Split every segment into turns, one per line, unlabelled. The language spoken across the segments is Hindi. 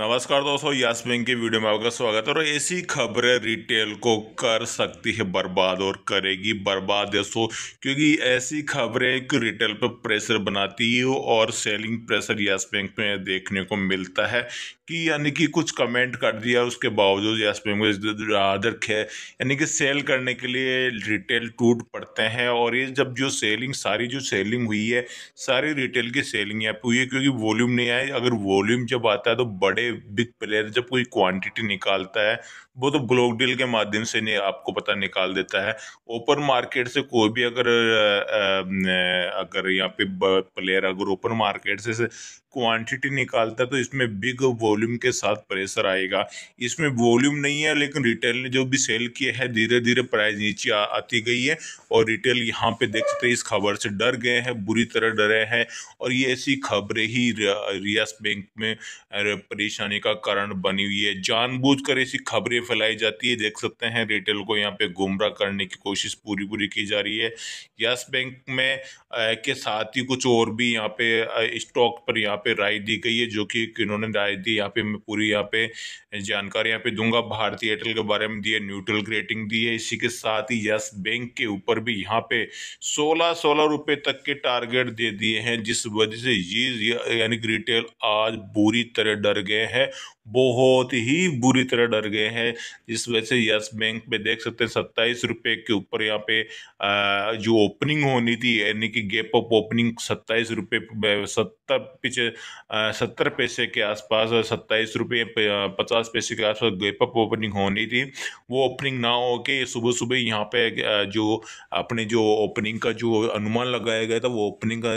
नमस्कार दोस्तों यस बैंक की वीडियो में आपका स्वागत है और ऐसी खबरें रिटेल को कर सकती है बर्बाद और करेगी बर्बाद दोस्तों क्योंकि ऐसी खबरें एक रिटेल पर प्रेशर बनाती है और सेलिंग प्रेशर यस बैंक में देखने को मिलता है कि यानी कि कुछ कमेंट कर दिया उसके बावजूद या स्पेम है यानी कि सेल करने के लिए रिटेल टूट पड़ते हैं और ये जब जो सेलिंग सारी जो सेलिंग हुई है सारी रिटेल की सेलिंग यहाँ पे हुई है क्योंकि वॉल्यूम नहीं आया अगर वॉल्यूम जब आता है तो बड़े बिग प्लेयर जब कोई क्वांटिटी निकालता है वो तो ब्लॉक डील के माध्यम से नहीं आपको पता निकाल देता है ओपन मार्केट से कोई भी अगर अगर यहाँ पे प्लेयर अगर ओपन मार्केट से क्वांटिटी निकालता है तो इसमें बिग वॉल्यूम के साथ प्रेशर आएगा इसमें वॉल्यूम नहीं है लेकिन रिटेल ने जो भी सेल किया है धीरे धीरे प्राइस नीचे आती गई है और रिटेल यहाँ पे देख सकते हैं इस खबर से डर गए हैं बुरी तरह डरे हैं और ये ऐसी खबरें ही रियास बैंक में परेशानी का कारण बनी हुई है जानबूझ ऐसी खबरें फैलाई जाती है देख सकते हैं रिटेल को यहाँ पे गुमराह करने की कोशिश पूरी पूरी की जा रही है यस बैंक में के साथ ही कुछ और भी यहाँ पे स्टॉक पर यहाँ यहाँ पे राय दी गई है जो कि इन्होंने राय दी यहाँ पे मैं पूरी यहाँ पे जानकारी यहाँ पे दूंगा भारतीय एयरटेल के बारे में दी है न्यूट्रल रेटिंग दी है इसी के साथ ही यस बैंक के ऊपर भी यहाँ पे सोलह सोलह रुपये तक के टारगेट दे दिए हैं जिस वजह से ये यानी रिटेल आज बुरी तरह डर गए हैं बहुत ही बुरी तरह डर गए हैं जिस वजह से यस बैंक में देख सकते हैं सत्ताईस रुपये के ऊपर यहाँ पे जो ओपनिंग होनी थी यानी कि गैप ऑफ ओपनिंग सत्ताईस रुपये सत्तर पीछे सत्तर पैसे के आसपास और सत्ताईस रुपये पचास पैसे के आसपास गेप अप ओपनिंग होनी थी वो ओपनिंग ना हो के सुबह सुबह यहाँ पे जो अपने जो ओपनिंग का जो अनुमान लगाया गया था वो ओपनिंग का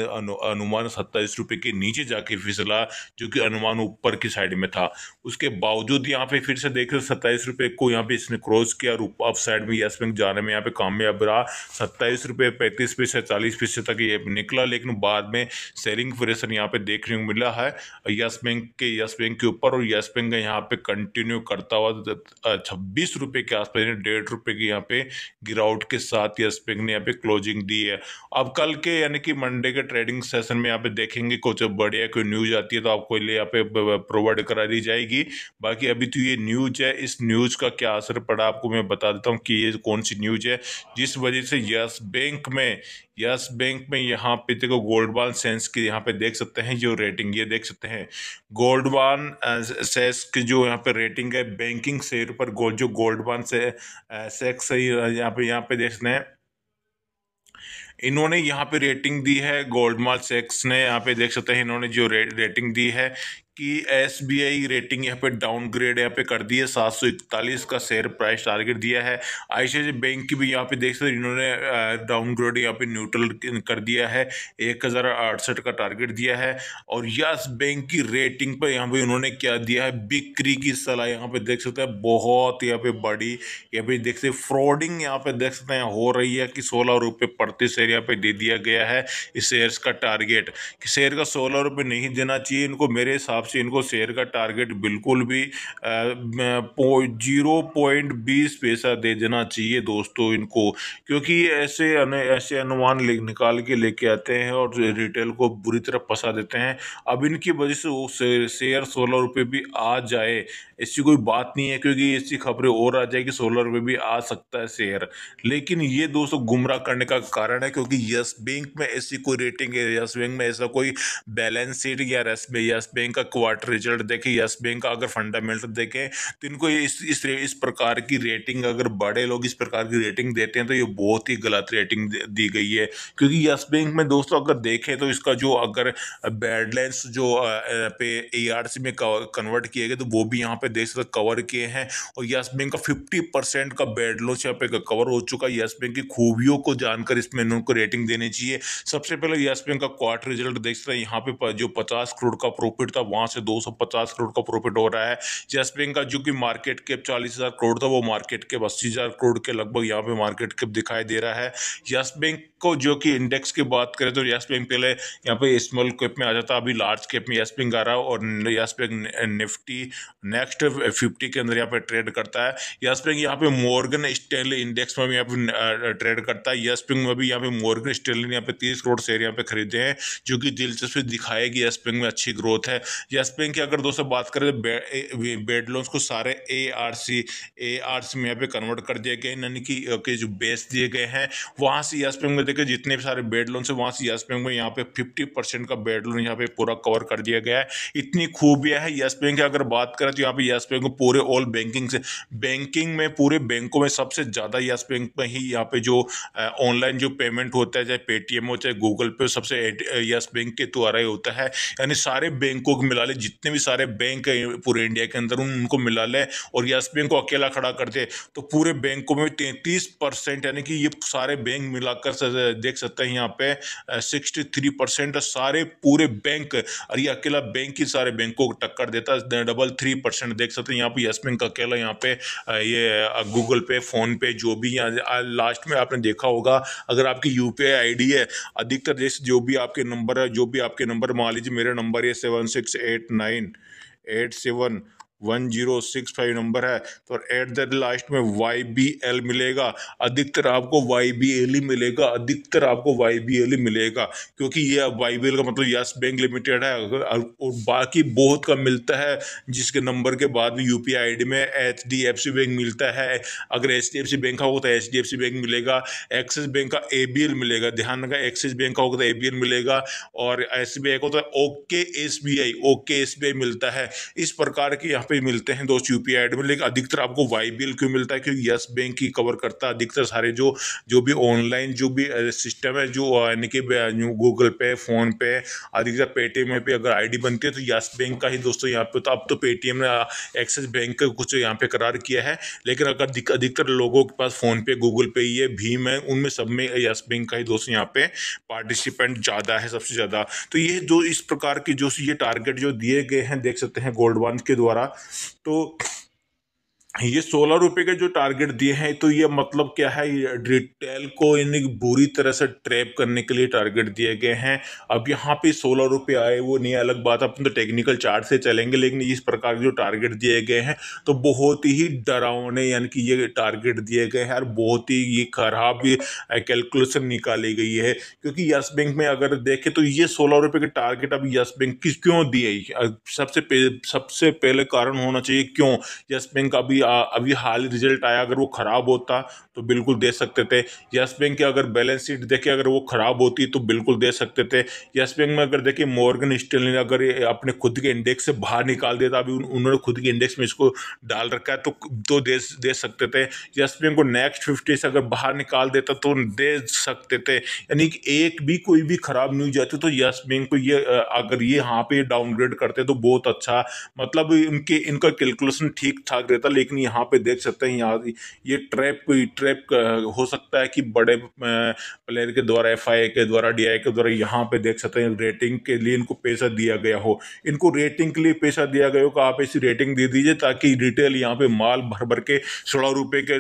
अनुमान सत्ताईस रुपये के नीचे जाके फिसला जो कि अनुमान ऊपर की साइड में था उसके बावजूद यहाँ पे फिर से देख रहे सत्ताईस रुपये को यहाँ पे इसने क्रॉस किया और अप साइड में यस बैंक जाने में यहाँ पे कामयाब रहा सत्ताईस रुपये पैंतीस पैसे चालीस पैसे तक ये निकला लेकिन बाद में सेलिंग प्रेशर यहाँ पे देख रहे बैंक मिला है यस बैंक के यस बैंक के ऊपर और यस बैंक यहाँ पे कंटिन्यू करता हुआ छब्बीस रुपये के आसपास यानी डेढ़ रुपये की यहाँ पे गिरावट के साथ यस बैंक ने यहाँ पे क्लोजिंग दी है अब कल के यानी कि मंडे के ट्रेडिंग सेशन में यहाँ पे देखेंगे कुछ बढ़िया कोई न्यूज आती है तो आपको लिए यहाँ पे प्रोवाइड करा दी जाएगी बाकी अभी तो ये न्यूज है इस न्यूज का क्या असर पड़ा आपको मैं बता देता हूँ कि ये कौन सी न्यूज है जिस वजह से यस बैंक में यस बैंक में यहाँ पे देखो गोल्ड बॉन सेंस की यहाँ पे देख सकते हैं जो रेटिंग ये देख सकते हैं गोल्ड बॉन सेस की जो यहाँ पे रेटिंग है बैंकिंग शेयर पर गोल्ड जो गोल्ड बॉन से uh, सेक्स है uh, यहाँ पे यहाँ पे देख सकते हैं इन्होंने यहाँ पे रेटिंग दी है गोल्डमाल सेक्स ने यहाँ पे देख सकते हैं इन्होंने जो रे, रेटिंग दी है कि एस बी आई रेटिंग यहाँ पे डाउनग्रेड यहाँ पे कर दी है सात सौ इकतालीस का शेयर प्राइस टारगेट दिया है आई बैंक की भी यहाँ पे देख सकते इन्होंने डाउनग्रेड यहाँ पे न्यूट्रल कर दिया है एक हज़ार अड़सठ का टारगेट दिया है और यस बैंक की रेटिंग पे यहाँ पे उन्होंने क्या दिया है बिक्री की सलाह यहाँ पे देख सकते हैं बहुत यहाँ पे बड़ी यहाँ पे देख सकते फ्रॉडिंग यहाँ पे देख सकते हैं हो रही है कि सोलह रुपये प्रति शेयर यहाँ पे दे दिया गया है इस शेयर्स का टारगेट कि शेयर का सोलह रुपये नहीं देना चाहिए इनको मेरे हिसाब से इनको शेयर का टारगेट बिल्कुल भी जीरो पॉइंट बीस पैसा दे देना चाहिए दोस्तों इनको क्योंकि ऐसे ऐसे अनुमान निकाल के लेके आते हैं और रिटेल को बुरी तरह फंसा देते हैं अब इनकी वजह से वो शेयर सोलह रुपये भी आ जाए ऐसी कोई बात नहीं है क्योंकि ऐसी खबरें और आ जाएगी सोलर में भी आ सकता है शेयर लेकिन ये दोस्तों गुमराह करने का कारण है क्योंकि यस बैंक में ऐसी कोई रेटिंग है यस बैंक में ऐसा कोई बैलेंस शीट या यस बैंक का क्वार्टर रिजल्ट देखें यस बैंक का अगर फंडामेंटल देखें तो इनको इस इस प्रकार की रेटिंग अगर बड़े लोग इस प्रकार की रेटिंग देते हैं तो ये बहुत ही गलत रेटिंग दी गई है क्योंकि यस बैंक में दोस्तों अगर देखें तो इसका जो अगर बैडलेंस जो पे ए में कन्वर्ट किए गए तो वो भी यहाँ पे देश तक कवर किए हैं और यस बैंक का फिफ्टी परसेंट का बेड लोस यहाँ पे कवर हो चुका है यस बैंक की खूबियों को जानकर इसमें उनको रेटिंग देनी चाहिए सबसे पहले यस बैंक का क्वार्टर रिजल्ट देख सकते हैं यहाँ पे जो पचास करोड़ का प्रॉफिट था वहाँ से दो करोड़ का प्रॉफिट हो रहा है यस बैंक का जो कि मार्केट कैप चालीस करोड़ था वो मार्केट कैप अस्सी करोड़ के लगभग यहाँ पे मार्केट कैप दिखाई दे रहा है यस बैंक को जो कि इंडेक्स की बात करें तो यस बैंक पहले यहाँ पे स्मॉल कैप में आ जाता अभी लार्ज कैप में यस बैंक आ रहा है और Yes Bank Nifty next next fifty के अंदर यहाँ पे ट्रेड करता है यस बैंक यहाँ पे मॉर्गन स्टेनली इंडेक्स में भी यहाँ पे ट्रेड करता है यस बैंक में भी यहाँ पे मॉर्गन स्टेनली ने यहाँ पे तीस करोड़ शेयर यहाँ पे खरीदे हैं जो कि दिलचस्पी दिखाएगी यस बैंक में अच्छी ग्रोथ है यस बैंक की अगर दोस्तों बात करें तो बेड लोन्स को सारे A R C A R C में यहाँ पे कन्वर्ट कर दिए गए यानी कि जो बेस दिए गए हैं वहाँ से यस बैंक में देखें जितने भी सारे बेड लोन्स हैं वहाँ से यस बैंक में यहाँ पे फिफ्टी परसेंट का बेड लोन यहाँ पे पूरा कवर कर दिया गया है इतनी खूबियाँ है यस बैंक की अगर बात करें तो यहाँ पे भी यस बैंक पूरे ऑल बैंकिंग से बैंकिंग में पूरे बैंकों में सबसे ज़्यादा यस बैंक में ही यहाँ पे जो ऑनलाइन जो पेमेंट होता है चाहे पेटीएम हो चाहे गूगल पे सबसे यस बैंक के द्वारा ही होता है यानी सारे बैंकों को मिला ले जितने भी सारे बैंक हैं पूरे इंडिया के अंदर उनको मिला लें और यस बैंक को अकेला खड़ा कर दे तो पूरे बैंकों में तैंतीस यानी कि ये सारे बैंक मिलाकर देख सकते हैं यहाँ पे सिक्सटी सारे पूरे बैंक और ये अकेला बैंक ही सारे बैंकों को टक्कर देता है डबल थ्री परसेंट में देख सकते हैं यहाँ पे यस बैंक का अकेला यहाँ पे ये गूगल पे फ़ोन पे जो भी यहाँ लास्ट में आपने देखा होगा अगर आपकी यू पी आई है अधिकतर जैसे जो भी आपके नंबर है जो भी आपके नंबर मान लीजिए मेरा नंबर है seven six eight nine eight seven one zero six five number है तो एट द लास्ट में वाई बी एल मिलेगा अधिकतर आपको वाई बी एल ही मिलेगा अधिकतर आपको वाई बी एल ही मिलेगा क्योंकि ये वाई बी एल का मतलब यस बैंक लिमिटेड है और बाकी बहुत कम मिलता है जिसके नंबर के बाद यू पी आई डी में H D F C bank मिलता है अगर H D F C bank का होगा तो H D F C bank मिलेगा एक्सिस बैंक का ए बी एल मिलेगा ध्यान रखा एक्सिस बैंक का होगा तो ए बी एल मिलेगा और एस बी आई का होता है okay S B I okay S B I मिलता है इस प्रकार के यहाँ पर पे मिलते हैं दोस्त यूपीआई पी में लेकिन अधिकतर आपको वाई क्यों मिलता है क्योंकि यस बैंक ही कवर करता है अधिकतर सारे जो जो भी ऑनलाइन जो भी सिस्टम है जो यानी कि गूगल पे फ़ोन पे अधिकतर पेटीएम पे अगर आईडी बनती है तो यस बैंक का ही दोस्तों यहाँ पे तो अब तो पेटीएम ने एक्सिस बैंक का कुछ यहाँ पे करार किया है लेकिन अगर अधिकतर लोगों के पास फ़ोन पे गूगल पे ये भीम है उनमें सब में यस बैंक का ही दोस्तों यहाँ पे पार्टिसिपेंट ज़्यादा है सबसे ज़्यादा तो ये जो इस प्रकार के जो ये टारगेट जो दिए गए हैं देख सकते हैं गोल्ड बॉन्ड के द्वारा तो ये सोलह रुपए के जो टारगेट दिए हैं तो ये मतलब क्या है रिटेल को इन बुरी तरह से ट्रैप करने के लिए टारगेट दिए गए हैं अब यहाँ पे सोलह रुपये आए वो नहीं अलग बात अपन तो टेक्निकल चार्ट से चलेंगे लेकिन इस प्रकार जो टारगेट दिए गए हैं तो बहुत ही डरावने यानी कि ये टारगेट दिए गए हैं और बहुत ही ये खराब कैलकुलेसन निकाली गई है क्योंकि यस बैंक में अगर देखें तो ये सोलह रुपये के टारगेट अब यस बैंक किस क्यों दिए सबसे सबसे पहले कारण होना चाहिए क्यों यस बैंक अभी अभी हाल रिजल्ट आया अगर वो ख़राब होता तो बिल्कुल दे सकते थे यस बैंक की अगर बैलेंस शीट देखे अगर वो ख़राब होती तो बिल्कुल दे सकते थे यस बैंक में अगर देखिए मॉर्गन स्टेल ने अगर अपने खुद के इंडेक्स से बाहर निकाल दिया अभी उन्होंने खुद के इंडेक्स में इसको डाल रखा है तो दो तो दे दे सकते थे यस बैंक को नेक्स्ट फिफ्टी से अगर बाहर निकाल देता तो दे सकते थे यानी कि एक भी कोई भी ख़राब न्यूज आती तो यस बैंक को ये अगर ये यहाँ पर डाउनग्रेड करते तो बहुत अच्छा मतलब इनके इनका कैलकुलेसन ठीक ठाक रहता लेकिन लेकिन यहाँ पे देख सकते हैं यहाँ ये ट्रैप ट्रैप हो सकता है कि बड़े प्लेयर के द्वारा एफ के द्वारा डी के द्वारा यहाँ पे देख सकते हैं रेटिंग के लिए इनको पैसा दिया गया हो इनको रेटिंग के लिए पैसा दिया गया हो आप ऐसी रेटिंग दे दीजिए ताकि रिटेल यहाँ पे माल भर भर के सोलह रुपये के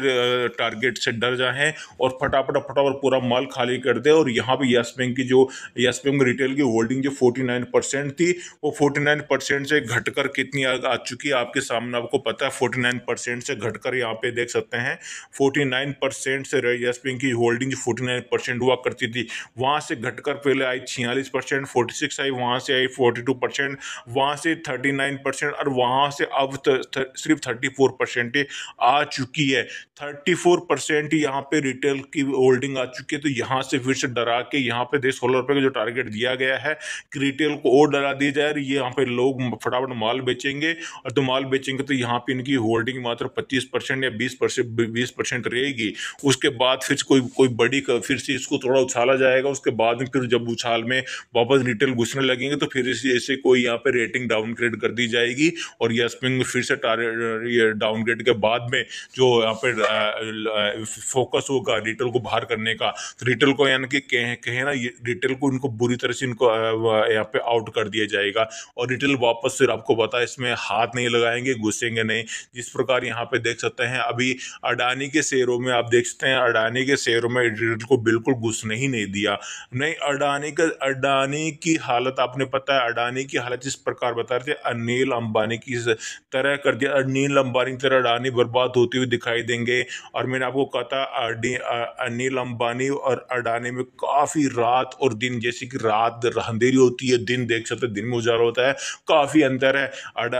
टारगेट से डर जाएँ और फटाफट फटाफट पूरा माल खाली कर दे और यहाँ पर यस बैंक की जो यस बैंक रिटेल की होल्डिंग जो फोर्टी नाइन परसेंट थी वो फोर्टी नाइन परसेंट से घटकर कितनी आ, आ चुकी है आपके सामने आपको पता है फोर्टी नाइन परसेंट परसेंट से घटकर यहाँ पे देख सकते हैं फोर्टी नाइन परसेंट से यस बैंक की होल्डिंग जो फोर्टी नाइन परसेंट हुआ करती थी वहाँ से घटकर पहले आई छियालीस परसेंट फोर्टी सिक्स आई वहाँ से आई फोर्टी टू परसेंट वहाँ से थर्टी नाइन परसेंट और वहाँ से अब त, त, सिर्फ थर्टी फोर परसेंट आ चुकी है थर्टी फोर परसेंट यहाँ पर रिटेल की होल्डिंग आ चुकी है तो यहाँ से फिर से डरा के यहाँ पे देश सोलह रुपये का जो टारगेट दिया गया है कि रिटेल को और डरा दिया जाए ये यहाँ पर लोग फटाफट माल बेचेंगे और तो माल बेचेंगे तो यहाँ पे इनकी होल्डिंग मात्र 25 परसेंट या 20 परसेंट बीस परसेंट रहेगी उसके बाद फिर कोई कोई बड़ी कर, फिर से इसको थोड़ा उछाला जाएगा उसके बाद में फिर जब उछाल में वापस रिटेल घुसने लगेंगे तो फिर ऐसे कोई यहाँ पे रेटिंग डाउनग्रेड कर दी जाएगी और यस बैंक फिर से डाउनग्रेड के बाद में जो यहाँ पे फोकस होगा रिटेल को बाहर करने का तो रिटेल को यानी कि कहें कहे ना रिटेल को इनको बुरी तरह से इनको यहाँ पे आउट कर दिया जाएगा और रिटेल वापस फिर आपको पता इसमें हाथ नहीं लगाएंगे घुसेंगे नहीं जिस प्रकार लगातार यहाँ पे देख सकते हैं अभी अडानी के शेयरों में आप देख सकते हैं अडानी के शेयरों में रिजल्ट को बिल्कुल घुसने ही नहीं दिया नहीं अडानी का अडानी की हालत आपने पता है अडानी की हालत जिस प्रकार बता रहे थे अनिल अंबानी की तरह कर दिया अनिल अंबानी की तरह अडानी बर्बाद होती हुई दिखाई देंगे और मैंने आपको कहा था अनिल अंबानी और अडानी में काफ़ी रात और दिन जैसे कि रात अंधेरी होती है दिन देख सकते दिन में उजाला होता है काफ़ी अंतर है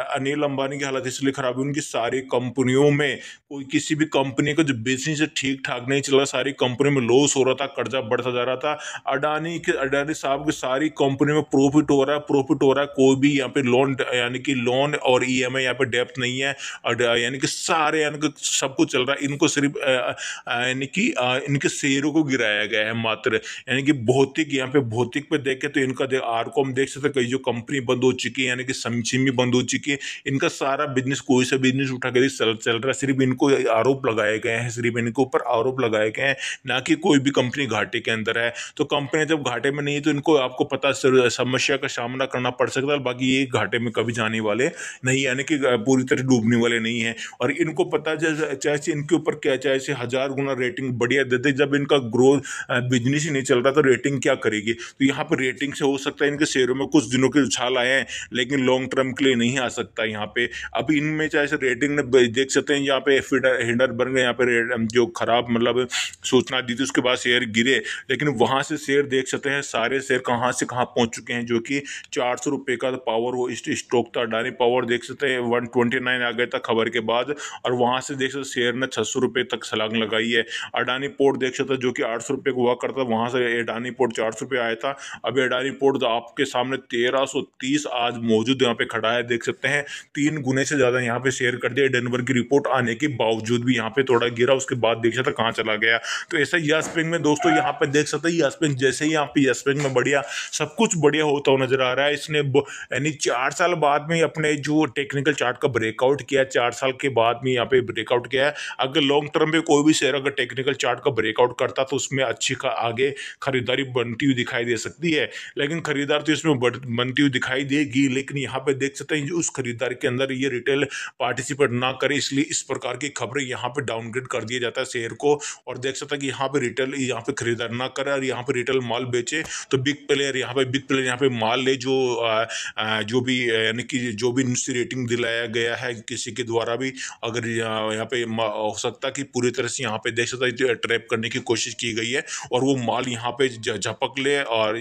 अनिल अंबानी की हालत इसलिए खराब है उनकी सारी कम कंपनियों में कोई किसी भी कंपनी का जो बिजनेस ठीक ठाक नहीं चल रहा सारी कंपनी में लॉस हो रहा था कर्जा बढ़ता जा रहा था अडानी के अडानी साहब की सारी कंपनी में प्रॉफिट हो रहा है प्रॉफिट हो रहा है कोई भी यहाँ पे लोन यानी कि लोन और ई एम आई यहाँ पे डेप्थ नहीं है यानी कि सारे यानी कि सब कुछ चल रहा है इनको सिर्फ यानी कि इनके शेयरों को गिराया गया है मात्र यानी कि भौतिक यहाँ पे भौतिक पे देखे तो इनका आर को हम देख सकते कई जो कंपनी बंद हो चुकी है यानी कि समझी बंद हो चुकी है इनका सारा बिजनेस कोई सा बिजनेस उठा कर केस चल चल रहा है सिर्फ इनको आरोप लगाए गए हैं सिर्फ इनके ऊपर आरोप लगाए गए हैं ना कि कोई भी कंपनी घाटे के अंदर है तो कंपनी जब घाटे में नहीं है तो इनको आपको पता समस्या का सामना करना पड़ सकता है बाकी ये घाटे में कभी जाने वाले नहीं यानी कि पूरी तरह डूबने वाले नहीं है और इनको पता चाहे इनके ऊपर क्या चाहे से हज़ार गुना रेटिंग बढ़िया देते जब इनका ग्रोथ बिजनेस ही नहीं चल रहा तो रेटिंग क्या करेगी तो यहाँ पर रेटिंग से हो सकता है इनके शेयरों में कुछ दिनों के उछाल आए हैं लेकिन लॉन्ग टर्म के लिए नहीं आ सकता यहाँ पे अब इनमें चाहे रेटिंग ने देख सकते हैं यहाँ पे हिंडर बन गए यहाँ पे जो खराब मतलब सूचना दी थी उसके बाद शेयर गिरे लेकिन वहाँ से शेयर देख सकते हैं सारे शेयर कहाँ से कहाँ पहुँच चुके हैं जो कि चार सौ रुपये का पावर वो स्टॉक था अडानी पावर देख सकते हैं वन ट्वेंटी नाइन आ गया था खबर के बाद और वहाँ से देख सकते शेयर ने छः सौ रुपये तक छलांग लगाई है अडानी पोर्ट देख सकते जो कि आठ सौ रुपये का हुआ करता वहाँ से अडानी पोर्ट चार सौ रुपये आया था अब अडानी पोर्ट तो आपके सामने तेरह सौ तीस आज मौजूद यहाँ पे खड़ा है देख सकते हैं तीन गुने से ज़्यादा यहाँ पे शेयर कर दिया डेनवर जानवर की रिपोर्ट आने के बावजूद भी यहाँ पे थोड़ा गिरा उसके बाद देख था कहाँ चला गया तो ऐसा यास्पिंग में दोस्तों यहाँ पे देख सकते हैं यास्पिंग जैसे ही यहाँ पे यास्पिंग में बढ़िया सब कुछ बढ़िया होता हुआ नजर आ रहा है इसने यानी चार साल बाद में अपने जो टेक्निकल चार्ट का ब्रेकआउट किया चार साल के बाद में यहाँ पे ब्रेकआउट किया अगर लॉन्ग टर्म में कोई भी शेयर अगर टेक्निकल चार्ट का ब्रेकआउट करता तो उसमें अच्छी का आगे खरीदारी बनती हुई दिखाई दे सकती है लेकिन खरीदार तो इसमें बनती हुई दिखाई देगी लेकिन यहाँ पे देख सकते हैं उस खरीदारी के अंदर ये रिटेल पार्टिसिपेट ना करें इसलिए इस प्रकार की खबरें यहाँ पे डाउनग्रेड कर दिया जाता है शेयर को और देख सकते हैं कि यहाँ पे रिटेल यहाँ पे खरीदार ना करे और यहाँ पे रिटेल माल बेचे तो बिग प्लेयर यहाँ पे बिग प्लेयर यहाँ पे माल ले जो आ, आ, जो भी यानी कि जो भी नुस्सी रेटिंग दिलाया गया है किसी के द्वारा भी अगर यहाँ पे हो सकता है कि पूरी तरह से यहाँ पे देख सकता है तो ट्रैप करने की कोशिश की गई है और वो माल यहाँ पे झपक ले और,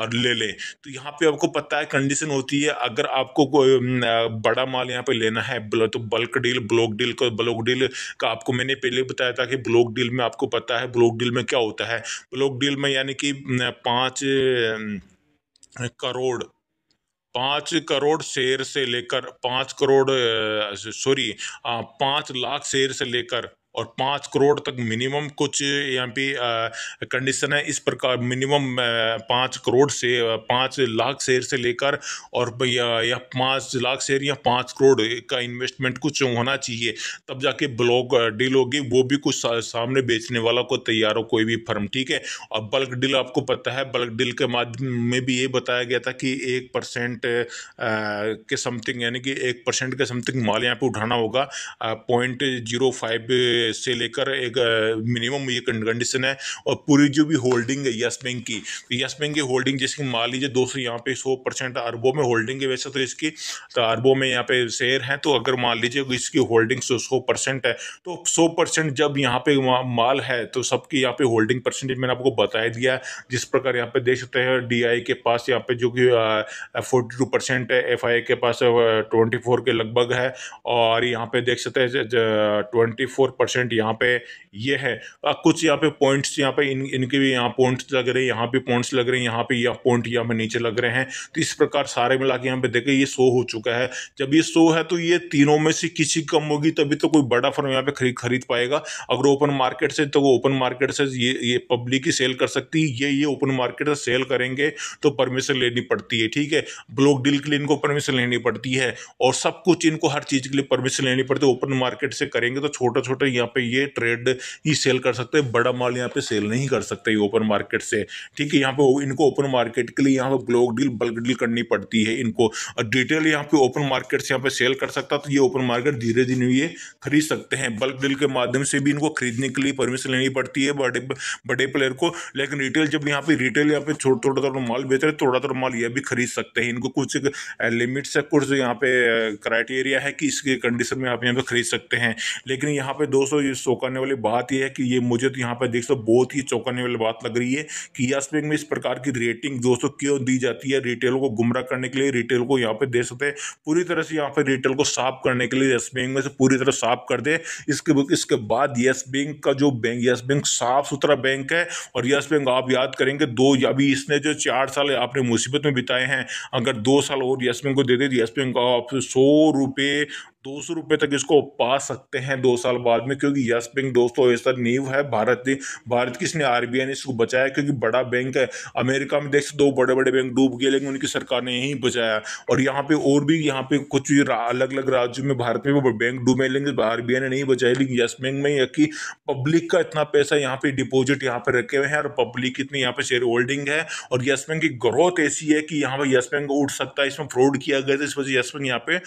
और ले ले तो यहाँ पे आपको पता है कंडीशन होती है अगर आपको कोई बड़ा माल यहाँ पे लेना है तो बल्क डील ब्लॉक डील का ब्लॉक डील का आपको मैंने पहले बताया था कि ब्लॉक डील में आपको पता है ब्लॉक डील में क्या होता है ब्लॉक डील में यानी कि पाँच करोड़ पाँच करोड़ शेयर से लेकर पाँच करोड़ सॉरी पाँच लाख शेयर से लेकर और पाँच करोड़ तक मिनिमम कुछ यहाँ पे कंडीशन है इस प्रकार मिनिमम पाँच करोड़ से पाँच लाख शेयर से लेकर और या, या पाँच लाख शेयर या पाँच करोड़ का इन्वेस्टमेंट कुछ होना चाहिए तब जाके ब्लॉक डील होगी वो भी कुछ सामने बेचने वाला को तैयार हो कोई भी फर्म ठीक है और बल्क डील आपको पता है बल्क डील के माध्यम में भी ये बताया गया था कि एक परसेंट के समथिंग यानी कि एक परसेंट के समथिंग माल यहाँ पे उठाना होगा पॉइंट जीरो फाइव से लेकर एक मिनिमम ये कंडीशन है और पूरी जो भी होल्डिंग है यस बैंक की तो यस बैंक की होल्डिंग जैसे मान लीजिए दो सौ यहाँ पे सौ परसेंट अरबों में होल्डिंग है वैसे तो इसकी तो अरबों में यहाँ पे शेयर हैं तो अगर मान लीजिए इसकी होल्डिंग सौ परसेंट है तो सौ परसेंट जब यहाँ पे माल है तो सबकी यहाँ पे होल्डिंग परसेंटेज मैंने आपको बताया दिया जिस प्रकार यहाँ पे देख सकते हैं डीआई के पास यहाँ पे जो कि फोर्टी टू परसेंट है एफ के पास ट्वेंटी फोर के लगभग है और यहाँ पे देख सकते हैं ट्वेंटी फोर परसेंट यहाँ पे ये है आ, कुछ यहाँ पे पॉइंट्स यहाँ पे इन इनके भी यहाँ पॉइंट्स लग रहे हैं यहाँ पे पॉइंट्स लग रहे हैं यहाँ पे यह पॉइंट यहाँ पे नीचे लग रहे हैं तो इस प्रकार सारे मिला के यहाँ पे देखें ये सो हो चुका है जब ये सो है तो ये तीनों में से किसी कम होगी तभी तो कोई बड़ा फर्म यहाँ पे खरीद खरीद पाएगा अगर ओपन मार्केट से तो वो ओपन मार्केट से ये ये पब्लिक ही सेल कर सकती है ये ये ओपन मार्केट से सेल करेंगे तो परमिशन लेनी पड़ती है ठीक है ब्लॉक डील के लिए इनको परमिशन लेनी पड़ती है और सब कुछ इनको हर चीज़ के लिए परमिशन लेनी पड़ती है ओपन मार्केट से करेंगे तो छोटा छोटा यहाँ पे ये ट्रेड ही सेल कर सकते हैं बड़ा माल यहाँ पे सेल नहीं कर सकते ओपन मार्केट से ठीक है यहाँ पे इनको ओपन मार्केट के लिए यहाँ पे ब्लॉक डील बल्क डील करनी पड़ती है इनको और डिटेल यहाँ पे ओपन मार्केट से यहाँ पे सेल कर सकता तो ये ओपन मार्केट धीरे धीरे ये खरीद सकते हैं बल्क डील के माध्यम से भी इनको खरीदने के लिए परमिशन लेनी पड़ती है बड़े बड़े प्लेयर को लेकिन रिटेल जब यहाँ पे रिटेल यहाँ पे छोटा थोड़ा थोड़ा माल बेच रहे थोड़ा थोड़ा माल ये भी खरीद सकते हैं इनको कुछ लिमिट्स है कुछ यहाँ पे क्राइटेरिया है कि इसके कंडीशन में आप यहाँ पे खरीद सकते हैं लेकिन यहाँ पे दोस्तों दोस्तों ये चौंकाने वाली बात यह है कि ये मुझे तो यहाँ पर देख सो बहुत ही चौंकाने वाली बात लग रही है कि यस बैंक में इस प्रकार की रेटिंग दोस्तों क्यों दी जाती है रिटेल को गुमराह करने के लिए रिटेल को यहाँ पे दे सकते हैं पूरी तरह से यहाँ पे रिटेल को साफ करने के लिए यस बैंक में से पूरी तरह साफ कर दे इसके इसके बाद यस बैंक का जो बैंक यस बैंक साफ सुथरा बैंक है और यस बैंक आप याद करेंगे दो अभी इसने जो चार साल आपने मुसीबत में बिताए हैं अगर दो साल और यस बैंक को दे दे यस बैंक आप सौ रुपये दो सौ रुपये तक इसको पा सकते हैं दो साल बाद में क्योंकि यस बैंक दोस्तों ऐसा नींव है भारत ने भारत किसने आरबीआई ने इसको बचाया क्योंकि बड़ा बैंक है अमेरिका में देख दो बड़े बड़े बैंक डूब गए लेकिन उनकी सरकार ने यही बचाया और यहाँ पे और भी यहाँ पे कुछ अलग अलग राज्यों में भारत में बैंक डूबे लेकिन आर ने नहीं बचाया लेकिन यस बैंक में यह कि पब्लिक का इतना पैसा यहाँ पे डिपोजिट यहाँ पे रखे हुए हैं और पब्लिक इतनी यहाँ पे शेयर होल्डिंग है और यस बैंक की ग्रोथ ऐसी है कि यहाँ पे यस बैंक उठ सकता है इसमें फ्रॉड किया गया था इस वजह से यस बैंक यहाँ पे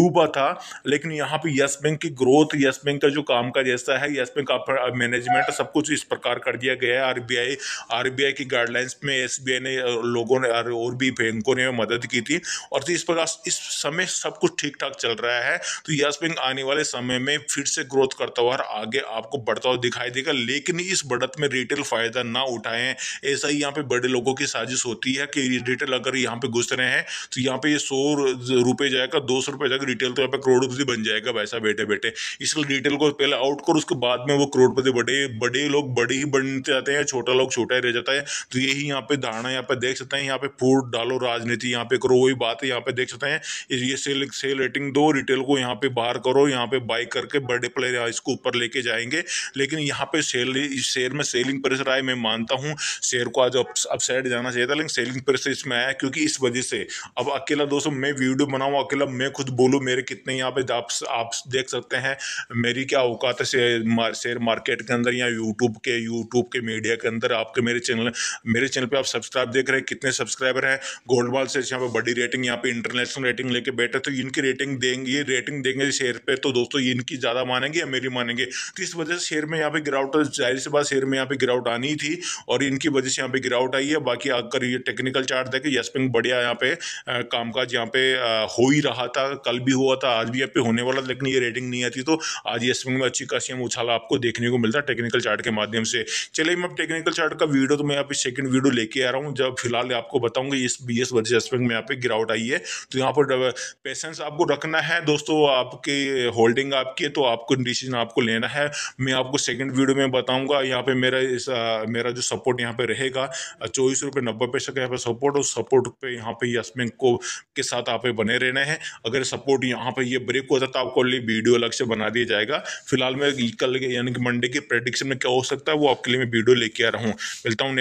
डूबा था लेकिन यहाँ पे यस बैंक की ग्रोथ यस बैंक का जो काम कामकाज ऐसा है यस बैंक का मैनेजमेंट uh, सब कुछ इस प्रकार कर दिया गया है आरबीआई आरबीआई की गाइडलाइंस में एसबीआई ने uh, लोगों ने और और भी बैंकों ने मदद की थी और इस प्रकार इस समय सब कुछ ठीक ठाक चल रहा है तो यस बैंक आने वाले समय में फिर से ग्रोथ करता हुआ आगे आपको बढ़ता हुआ दिखाई देगा लेकिन इस बढ़त में रिटेल फायदा ना उठाए ऐसा ही यहाँ पे बड़े लोगों की साजिश होती है कि रिटेल अगर यहाँ पे घुस रहे हैं तो यहाँ पे सौ रुपए जाएगा दो सौ रुपए जाएगा रिटेल तो यहाँ पे करोड़ रुपए बन जाएगा वैसा बैठे बैठे इसलिए रिटेल को पहले कर उसके बाद में वो करोड़पति बड़े बड़े लोग बड़े ही बनते जाते हैं छोटा लोग छोटा ही रह जाता है तो यही यहाँ पे धारणा यहाँ पे देख सकते हैं यहाँ पे फूट डालो राजनीति यहाँ पे करो वही बात है यहाँ पे देख सकते हैं ये सेल सेल रेटिंग दो रिटेल को यहाँ पे बाहर करो यहाँ पे बाइक करके बड़े प्लेयर इसको ऊपर लेके जाएंगे लेकिन यहाँ पे सेल शेयर में सेलिंग प्रेशर आए मैं मानता हूँ शेयर को आज अपसाइड जाना चाहिए था लेकिन सेलिंग प्रेशर इसमें आया क्योंकि इस वजह से अब अकेला दोस्तों मैं वीडियो बनाऊँ अकेला मैं खुद बोलूँ मेरे कितने यहाँ पे आप, आप देख सकते हैं मेरी क्या औकात बात है शेयर मार, शेयर मार्केट के अंदर या यूट्यूब के यूट्यूब के मीडिया के अंदर आपके मेरे चैनल मेरे चैनल पर आप सब्सक्राइब देख रहे हैं कितने सब्सक्राइबर हैं गोल्ड बॉल से यहाँ पर बड़ी रेटिंग यहाँ पे इंटरनेशनल रेटिंग लेके बैठे तो इनकी रेटिंग देंगे ये रेटिंग देंगे शेयर पर तो दोस्तों इनकी ज़्यादा मानेंगे या मेरी मानेंगे तो इस वजह से शेयर में यहाँ पर गिरावट जाहिर सी बात शेयर में यहाँ पर गिरावट आनी थी और इनकी वजह से यहाँ पर गिरावट आई है बाकी अगर ये टेक्निकल चार्ट देखें यस बैंक बढ़िया यहाँ पे कामकाज यहाँ पे हो ही रहा था कल भी हुआ था आज भी यहाँ पे होने वाला लेकिन ये रेटिंग नहीं आती तो आज यस बैंक में अच्छी अस्सी का सी उछाल आपको देखने को मिलता है टेक्निकल चार्ट के माध्यम से चलिए मैं टेक्निकल चार्ट का वीडियो तो मैं यहाँ पे सेकंड वीडियो लेके आ रहा हूँ जब फिलहाल आपको बताऊंगा इस बी एस वर्सेस बैंक में यहाँ पे गिरावट आई है तो यहाँ पर पेशेंस आपको रखना है दोस्तों आपके होल्डिंग आपकी है तो आपको डिसीजन आपको लेना है मैं आपको सेकेंड वीडियो में बताऊँगा यहाँ पे मेरा इस मेरा जो सपोर्ट यहाँ पे रहेगा चौबीस रुपये नब्बे पैसे का यहाँ पर सपोर्ट और सपोर्ट पे यहाँ पे यस बैंक को के साथ आप बने रहना है अगर सपोर्ट यहाँ पे ये ब्रेक होता तो आपको वीडियो अलग से बना दिया जाएगा फिलहाल साल में कल यानी कि मंडे के प्रडिक्शन में क्या हो सकता है वो आपके लिए मैं वीडियो लेके आ रहा हूँ मिलता हूँ